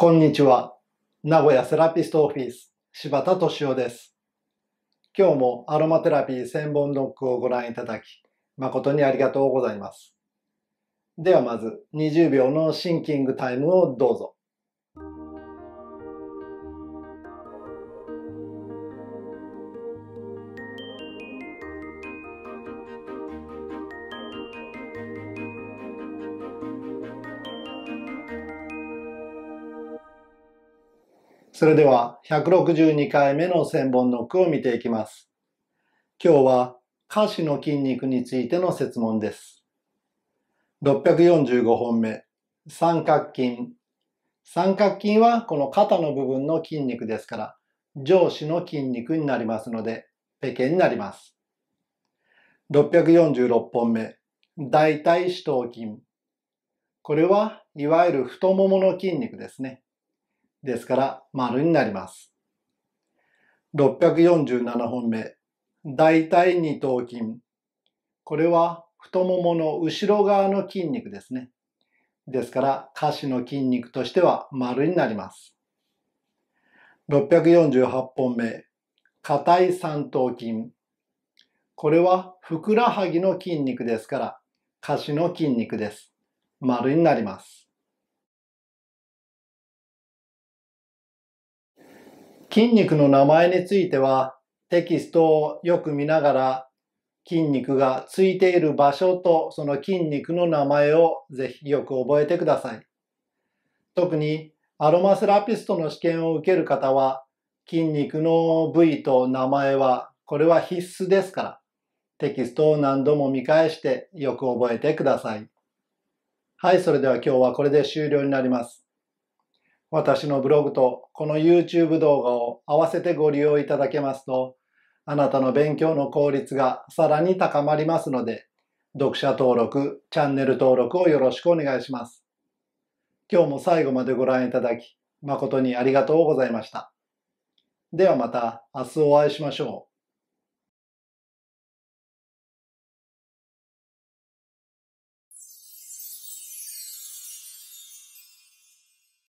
こんにちは。名古屋セラピストオフィス、柴田敏夫です。今日もアロマテラピー千本ノックをご覧いただき、誠にありがとうございます。ではまず、20秒のシンキングタイムをどうぞ。それでは162回目の千本の句を見ていきます。今日は下肢の筋肉についての説問です。645本目、三角筋。三角筋はこの肩の部分の筋肉ですから、上肢の筋肉になりますので、ペケになります。646本目、大腿四頭筋。これはいわゆる太ももの筋肉ですね。ですから丸になります。647本目、大腿二頭筋。これは太ももの後ろ側の筋肉ですね。ですから、下肢の筋肉としては丸になります。648本目、硬い三頭筋。これはふくらはぎの筋肉ですから、下肢の筋肉です。丸になります。筋肉の名前についてはテキストをよく見ながら筋肉がついている場所とその筋肉の名前をぜひよく覚えてください。特にアロマセラピストの試験を受ける方は筋肉の部位と名前はこれは必須ですからテキストを何度も見返してよく覚えてください。はい、それでは今日はこれで終了になります。私のブログとこの YouTube 動画を合わせてご利用いただけますと、あなたの勉強の効率がさらに高まりますので、読者登録、チャンネル登録をよろしくお願いします。今日も最後までご覧いただき、誠にありがとうございました。ではまた明日お会いしましょう。